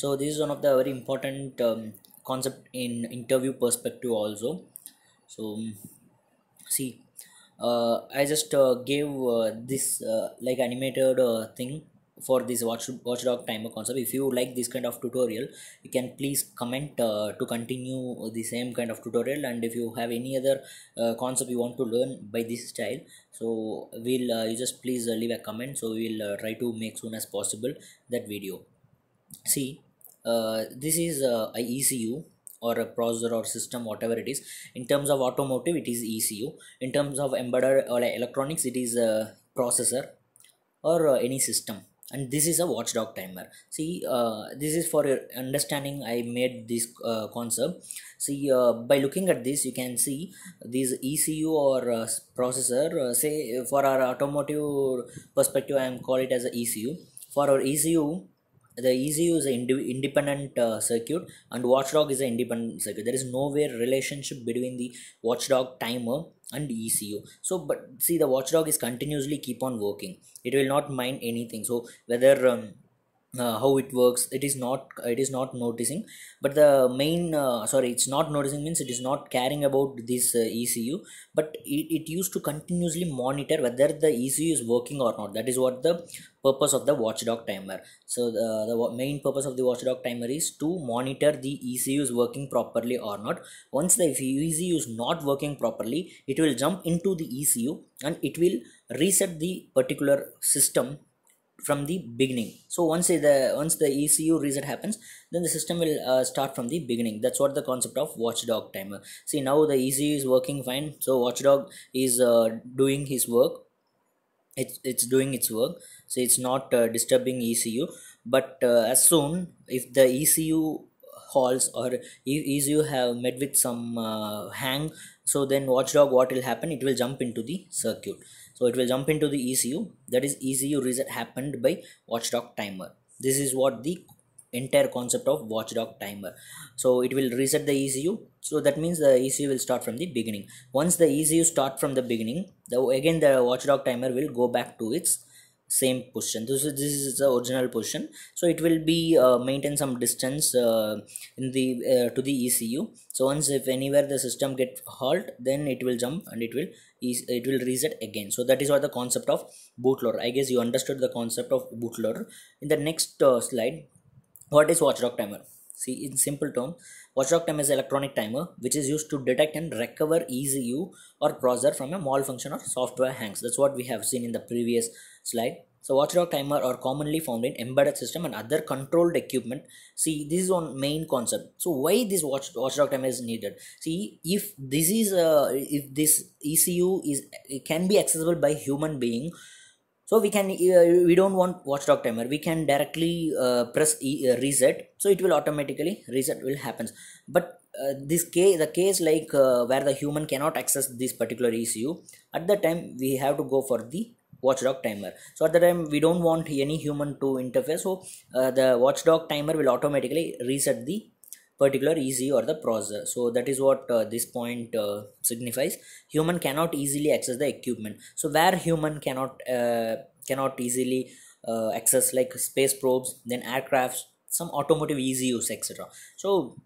so this is one of the very important um, concept in interview perspective also so um, see uh, i just uh, gave uh, this uh, like animated uh, thing for this watch watchdog timer concept if you like this kind of tutorial you can please comment uh, to continue the same kind of tutorial and if you have any other uh, concept you want to learn by this style so we'll uh, you just please uh, leave a comment so we'll try to make soon as possible that video see uh, this is uh, a, a ECU or a processor or system whatever it is in terms of automotive it is ECU in terms of embedded or electronics it is a processor or uh, any system and this is a watchdog timer see uh, this is for your understanding i made this uh, concept see uh, by looking at this you can see this ecu or uh, processor uh, say for our automotive perspective i am call it as a ecu for our ecu the ECU is an independent uh, circuit and watchdog is an independent circuit. There is nowhere relationship between the watchdog timer and ECU. So, but see the watchdog is continuously keep on working. It will not mind anything. So whether um, uh, how it works it is not it is not noticing but the main uh, sorry it's not noticing means it is not caring about this uh, ecu but it, it used to continuously monitor whether the ecu is working or not that is what the purpose of the watchdog timer so uh, the, the main purpose of the watchdog timer is to monitor the ecu is working properly or not once the ecu is not working properly it will jump into the ecu and it will reset the particular system from the beginning so once the once the ecu reset happens then the system will uh, start from the beginning that's what the concept of watchdog timer see now the ecu is working fine so watchdog is uh, doing his work it's it's doing its work so it's not uh, disturbing ecu but uh, as soon if the ecu halts or ECU have met with some uh, hang so then watchdog what will happen it will jump into the circuit so it will jump into the ECU that is ECU reset happened by watchdog timer this is what the entire concept of watchdog timer so it will reset the ECU so that means the ECU will start from the beginning once the ECU start from the beginning again the watchdog timer will go back to its same position this is this is the original position so it will be uh, maintain some distance uh, in the uh, to the ECU so once if anywhere the system get halt then it will jump and it will it will reset again so that is what the concept of bootloader I guess you understood the concept of bootloader in the next uh, slide what is watchdog timer See, in simple term, watchdog time is electronic timer which is used to detect and recover ECU or browser from a malfunction or software hangs. That's what we have seen in the previous slide. So watchdog timer are commonly found in embedded system and other controlled equipment. See, this is one main concept. So why this watch, watchdog timer is needed? See, if this is uh, if this ECU is can be accessible by human being, so we can uh, we don't want watchdog timer we can directly uh, press e, uh, reset so it will automatically reset will happens but uh, this case the case like uh, where the human cannot access this particular ECU at the time we have to go for the watchdog timer so at the time we don't want any human to interface. so uh, the watchdog timer will automatically reset the particular easy or the process, so that is what uh, this point uh, signifies human cannot easily access the equipment so where human cannot uh, cannot easily uh, access like space probes then aircrafts some automotive easy use etc so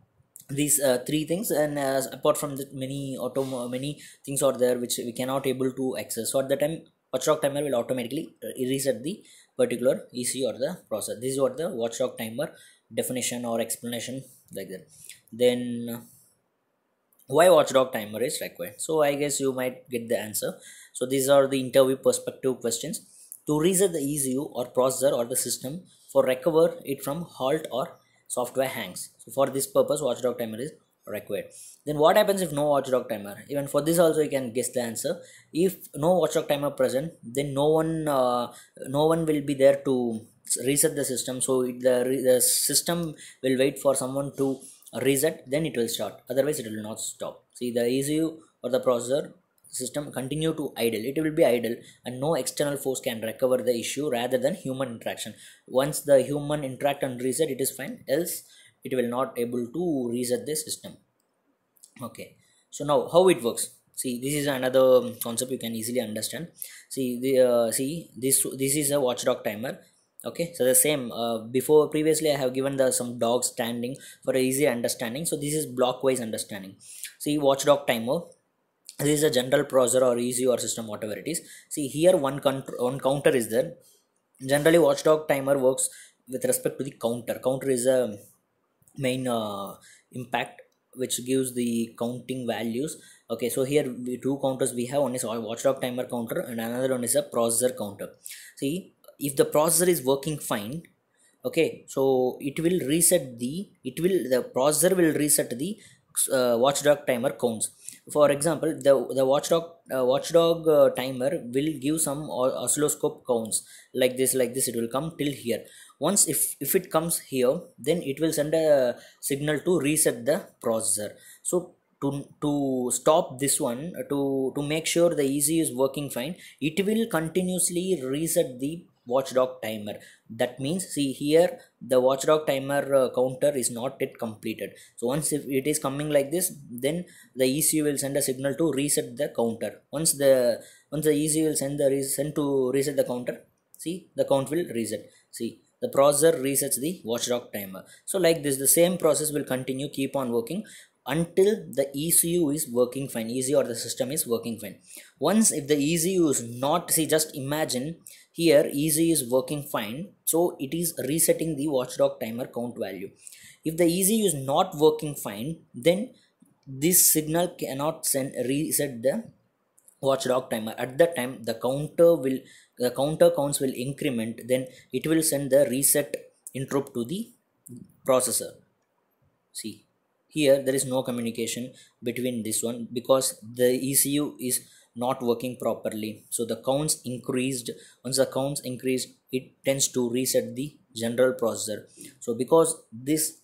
these uh, three things and uh, apart from that many auto many things are there which we cannot able to access so at the time watchdog timer will automatically uh, reset the particular ec or the process this is what the watchdog timer definition or explanation like that then uh, why watchdog timer is required so i guess you might get the answer so these are the interview perspective questions to reset the ecu or processor or the system for recover it from halt or software hangs so for this purpose watchdog timer is required then what happens if no watchdog timer even for this also you can guess the answer if no watchdog timer present then no one uh, no one will be there to reset the system so the, the system will wait for someone to reset then it will start otherwise it will not stop see the ECU or the processor system continue to idle it will be idle and no external force can recover the issue rather than human interaction once the human interact and reset it is fine else it will not able to reset the system okay so now how it works see this is another concept you can easily understand see the uh, see this this is a watchdog timer okay so the same uh, before previously i have given the some dog standing for easy understanding so this is block wise understanding see watchdog timer this is a general browser or easy or system whatever it is see here one counter one counter is there generally watchdog timer works with respect to the counter counter is a main uh, impact which gives the counting values okay so here we, two counters we have one is our watchdog timer counter and another one is a processor counter see if the processor is working fine okay so it will reset the it will the processor will reset the uh, watchdog timer counts for example the the watchdog uh, watchdog uh, timer will give some oscilloscope counts like this like this it will come till here once if if it comes here then it will send a signal to reset the processor so to to stop this one uh, to to make sure the EC is working fine it will continuously reset the watchdog timer that means see here the watchdog timer uh, counter is not yet completed so once if it is coming like this then the ECU will send a signal to reset the counter once the once the ECU will send the send to reset the counter see the count will reset see the processor resets the watchdog timer so like this the same process will continue keep on working until the ECU is working fine easy, or the system is working fine once if the ECU is not see just imagine here ECU is working fine so it is resetting the watchdog timer count value if the ECU is not working fine then this signal cannot send reset the watchdog timer at that time the counter will the counter counts will increment then it will send the reset interrupt to the processor see here there is no communication between this one because the ECU is not working properly so the counts increased once the counts increase it tends to reset the general processor so because this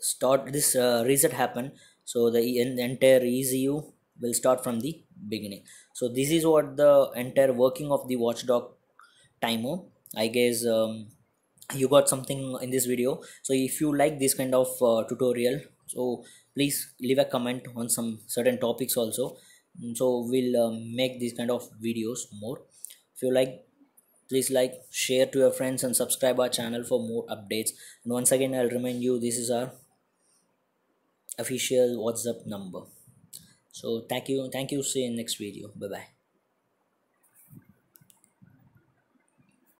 start this uh, reset happened so the, the entire ECU we'll start from the beginning so this is what the entire working of the watchdog timer i guess um, you got something in this video so if you like this kind of uh, tutorial so please leave a comment on some certain topics also mm, so we'll uh, make these kind of videos more if you like please like share to your friends and subscribe our channel for more updates and once again i'll remind you this is our official whatsapp number so thank you thank you see you in next video bye bye